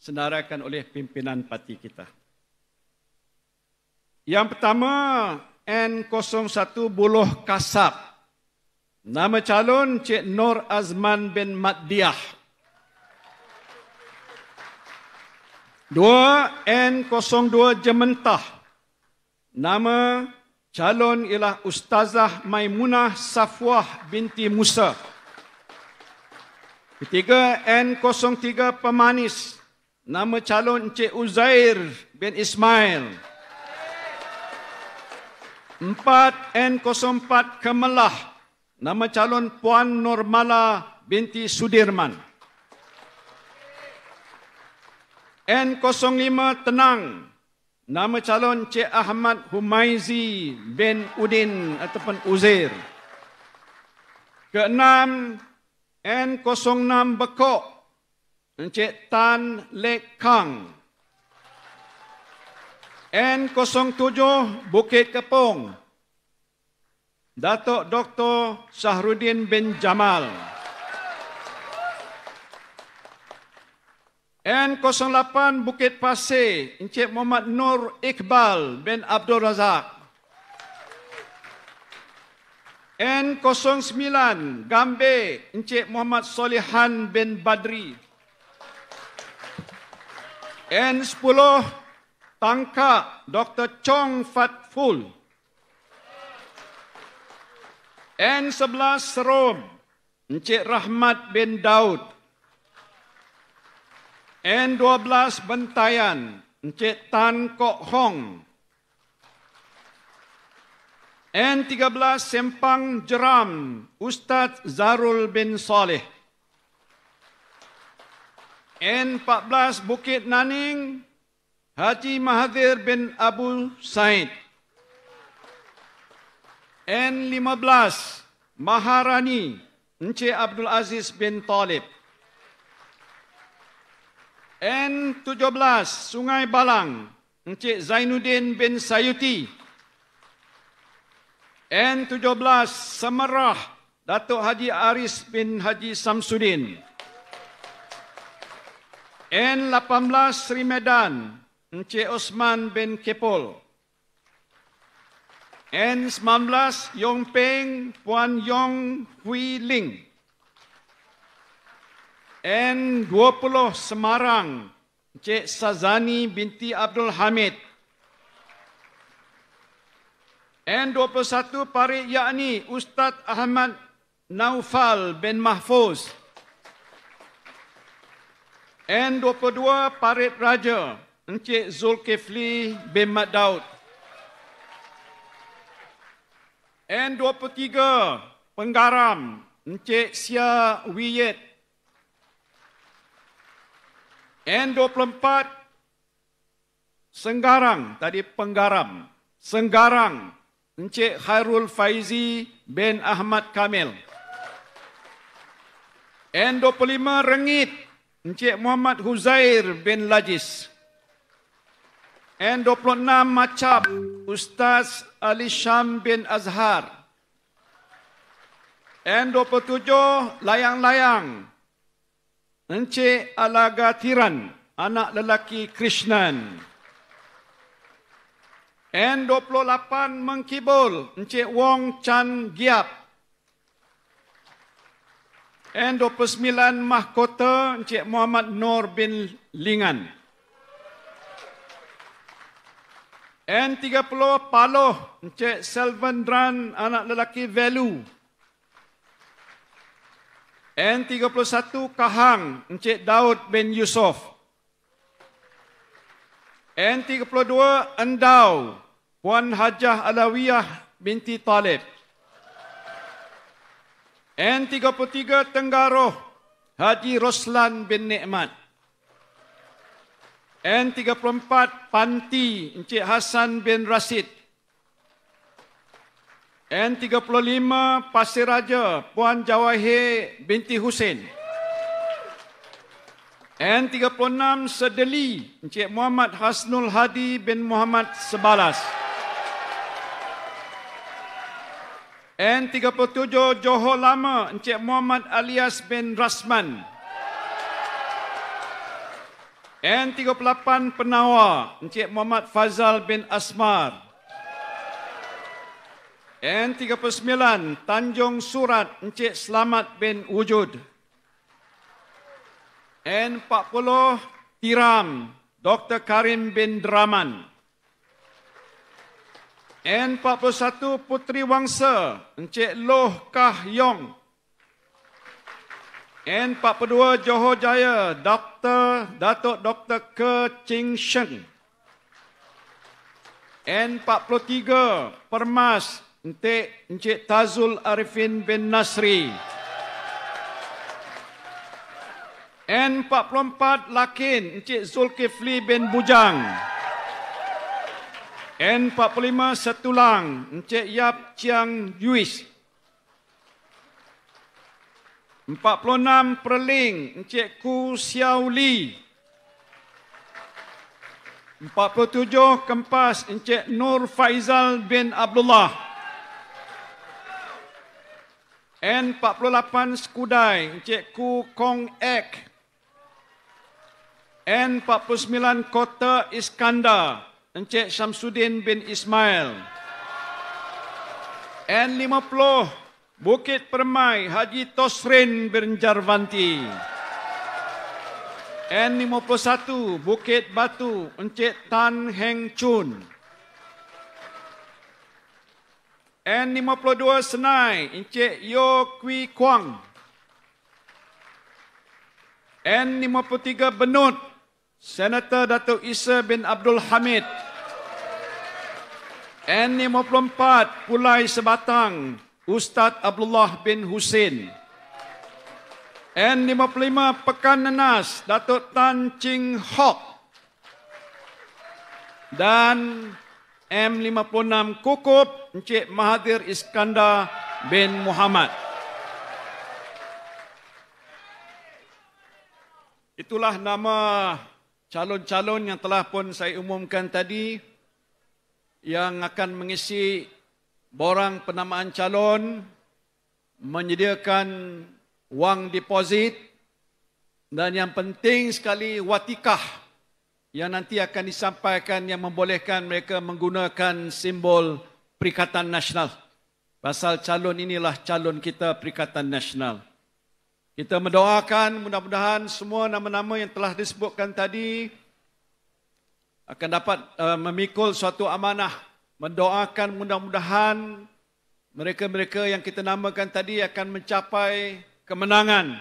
disenaraikan oleh pimpinan parti kita. Yang pertama, N01 Buloh Kasab. Nama calon Cik Nur Azman bin Maddiah. Dua, N02 Jementah. Nama calon ialah Ustazah Maimunah Safwah binti Musa. Ketiga, N03 Pemanis. Pemanis nama calon Encik Uzair bin Ismail. 4N04 Kemelah, nama calon Puan Normala binti Sudirman. N05 Tenang, nama calon Encik Ahmad Humaizi bin Udin ataupun Uzair. Keenam, N06 Bekok, Encik Tan Le Kang. N07 Bukit Kepong. Datuk Dr. Sahrudin bin Jamal. N08 Bukit Pasir, Encik Muhammad Nur Iqbal bin Abdul Razak. N09 Gambir, Encik Muhammad Solihan bin Badri. N10 tangka Dr. Chong Fat Fatful. N11 serum Encik Rahmat bin Daud. N12 bentayan Encik Tan Kok Hong. N13 sempang jeram Ustaz Zarul bin Saleh. N14 Bukit Naning Haji Mahathir bin Abu Said N15 Maharani Encik Abdul Aziz bin Talib N17 Sungai Balang Encik Zainuddin bin Sayuti N17 Semerah Datuk Haji Aris bin Haji Samsudin. N18 Sri Medan Encik Osman bin Kepol N19 Yong Peng Puan Yong Hui Ling N20 Semarang Encik Sazani binti Abdul Hamid N21 Parik Yakni Ustaz Ahmad Naufal bin Mahfuz N22 Parit Raja Encik Zulkifli bin Mat Daud N23 Penggaram Encik Sia Wiyet N24 Senggarang tadi Penggaram Senggarang Encik Khairul Faizi bin Ahmad Kamil N25 Rengit Encik Muhammad Huzair bin Lajis. N26 Macap Ustaz Ali Syam bin Azhar. N27 Layang-layang. Encik Alagatiran, anak lelaki Krishnan. N28 Mengkibul, Encik Wong Chan Giap. N29 Mahkota Encik Muhammad Nur bin Lingan. N30 Paloh Encik Selvendran anak lelaki Velu. N31 Kahang Encik Daud bin Yusof. N32 Endau Puan Hajah Alawiyah binti Talib. N33 Tenggaroh Haji Roslan bin Nikmat. N34 Panti Encik Hasan bin Rasid. N35 Pasir Raja Puan Jawahir binti Hussein. N36 Sedeli Encik Muhammad Hasnul Hadi bin Muhammad Sebalas. N37 Johor Lama Encik Muhammad alias bin Rasman N38 Penawa Encik Muhammad Fazal bin Asmar N39 Tanjung Surat Encik Selamat bin Wujud N40 Tiram Dr. Karim bin Draman N41 Putri Wangsa Encik Loh Kah Yong N42 Johor Jaya Dr. Datuk Dr. Ke Ching Sheng N43 Permas Encik, Encik Tazul Arifin bin Nasri N44 Lakin Encik Zulkifli bin Bujang Encik N45 Setulang Encik Yap Chiang Yuis 46 Perling Encik Ku Xiao Li 47 Kempas Encik Nur Faizal bin Abdullah N48 Skudai Encik Ku Kong Ek N49 Kota Iskandar Encik Syamsuddin bin Ismail. N50 Bukit Permai Haji Tosrin bin Jarvanti. N51 Bukit Batu Encik Tan Heng Chun. N52 Senai Encik Yo Kui Kuang. N53 Benut Senator Datuk Isa bin Abdul Hamid. N54 Pulai Sebatang Ustaz Abdullah bin Husin N55 Pekan Nenas Datuk Tan Ching Hock dan M56 Kukup Encik Mahathir Iskandar bin Muhammad Itulah nama calon-calon yang telah pun saya umumkan tadi yang akan mengisi borang penamaan calon menyediakan wang deposit dan yang penting sekali watikah yang nanti akan disampaikan yang membolehkan mereka menggunakan simbol Perikatan Nasional. Pasal calon inilah calon kita Perikatan Nasional. Kita mendoakan mudah-mudahan semua nama-nama yang telah disebutkan tadi akan dapat uh, memikul suatu amanah mendoakan mudah-mudahan mereka-mereka yang kita namakan tadi akan mencapai kemenangan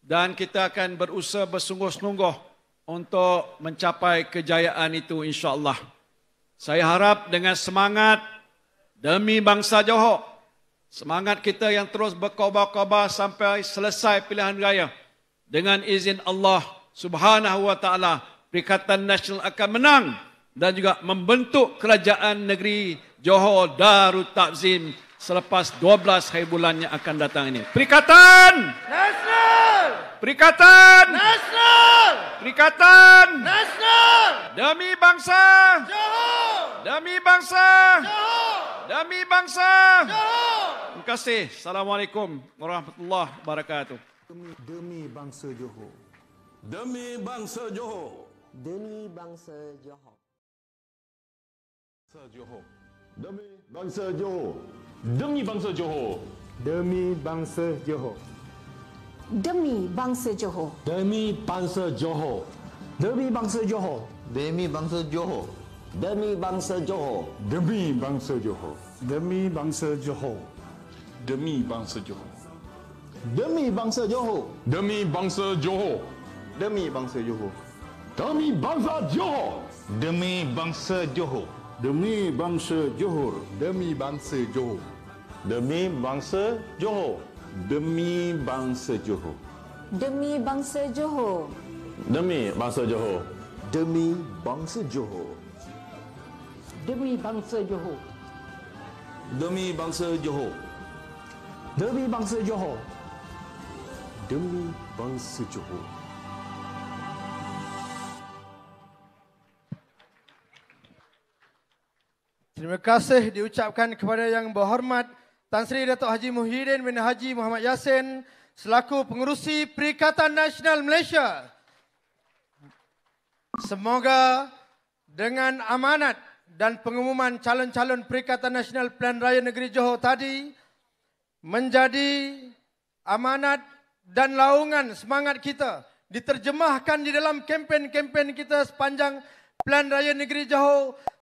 dan kita akan berusaha bersungguh-sungguh untuk mencapai kejayaan itu insya-Allah. Saya harap dengan semangat demi bangsa Johor, semangat kita yang terus berkobar-kobar sampai selesai pilihan raya dengan izin Allah Subhanahu wa taala Perikatan Nasional akan menang dan juga membentuk kerajaan negeri Johor Darul Takzim selepas 12 hari bulan yang akan datang ini. Perikatan Nasional! Perikatan Nasional! Perikatan Nasional! Demi bangsa Johor! Demi bangsa Johor! Demi bangsa Johor! Terima kasih. Assalamualaikum warahmatullahi wabarakatuh. Demi, demi bangsa Johor. Demi bangsa Johor demi bangsa Johor. Bangsa Johor. Demi bangsa Johor. Demi bangsa Johor. Demi bangsa Johor. Demi bangsa Johor. Demi bangsa Johor. Demi bangsa Johor. Demi bangsa Johor. Demi bangsa Johor. Demi bangsa Johor. Demi bangsa Johor. Demi bangsa Johor. Demi bangsa Johor. Demi bangsa Johor. Demi bangsa Johor. Demi bangsa Johor Demi bangsa Johor Demi bangsa Johor Demi bangsa Johor Demi bangsa Johor Demi bangsa Johor Demi bangsa Johor Demi bangsa Johor Demi bangsa Johor Demi bangsa Johor Demi bangsa Johor Demi bangsa Johor Demi bangsa Johor Terima kasih diucapkan kepada yang berhormat Tan Sri Datuk Haji Muhyiddin bin Haji Muhammad Yasin selaku pengurusi Perikatan Nasional Malaysia. Semoga dengan amanat dan pengumuman calon-calon Perikatan Nasional Plan Raya Negeri Johor tadi menjadi amanat dan laungan semangat kita diterjemahkan di dalam kempen-kempen kita sepanjang Plan Raya Negeri Johor